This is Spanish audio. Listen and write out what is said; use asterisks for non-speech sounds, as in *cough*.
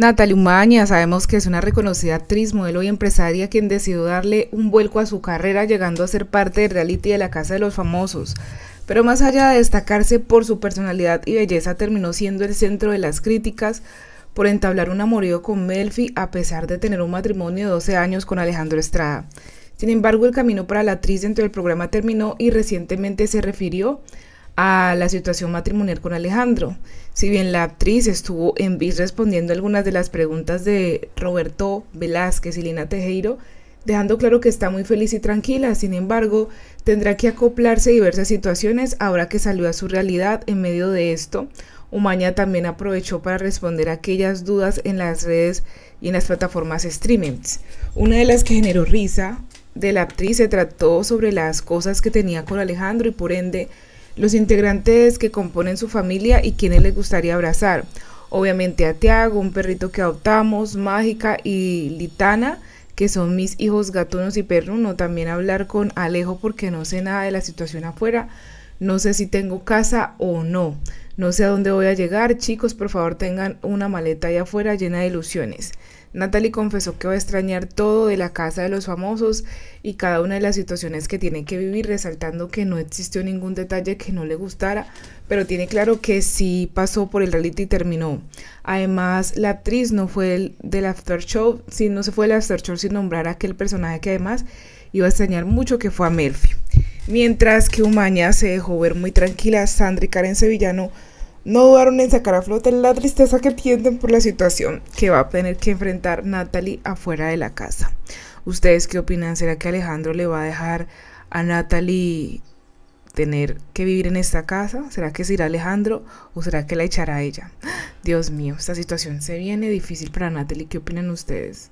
Natalie Umaña, sabemos que es una reconocida actriz, modelo y empresaria quien decidió darle un vuelco a su carrera llegando a ser parte de reality de la Casa de los Famosos. Pero más allá de destacarse por su personalidad y belleza, terminó siendo el centro de las críticas por entablar un amorío con Melfi a pesar de tener un matrimonio de 12 años con Alejandro Estrada. Sin embargo, el camino para la actriz dentro del programa terminó y recientemente se refirió a la situación matrimonial con Alejandro. Si bien la actriz estuvo en BIS respondiendo algunas de las preguntas de Roberto Velázquez y Lina Tejero, dejando claro que está muy feliz y tranquila, sin embargo, tendrá que acoplarse a diversas situaciones ahora que salió a su realidad en medio de esto. Umaña también aprovechó para responder aquellas dudas en las redes y en las plataformas streaming. Una de las que generó risa de la actriz se trató sobre las cosas que tenía con Alejandro y por ende los integrantes que componen su familia y quienes les gustaría abrazar. Obviamente a Tiago, un perrito que adoptamos, Mágica y Litana, que son mis hijos gatunos y perruno. También hablar con Alejo porque no sé nada de la situación afuera no sé si tengo casa o no. No sé a dónde voy a llegar, chicos, por favor tengan una maleta allá afuera llena de ilusiones. Natalie confesó que va a extrañar todo de la casa de los famosos y cada una de las situaciones que tiene que vivir, resaltando que no existió ningún detalle que no le gustara, pero tiene claro que sí pasó por el reality y terminó. Además, la actriz no fue el, del after show, si no se fue del after show sin nombrar a aquel personaje que además iba a extrañar mucho que fue a Murphy. Mientras que Umaña se dejó ver muy tranquila, Sandra y Karen Sevillano no dudaron en sacar a flote la tristeza que tienden por la situación que va a tener que enfrentar Natalie afuera de la casa. ¿Ustedes qué opinan? ¿Será que Alejandro le va a dejar a Natalie tener que vivir en esta casa? ¿Será que se irá Alejandro o será que la echará a ella? *gasps* Dios mío, esta situación se viene difícil para Natalie. ¿Qué opinan ustedes?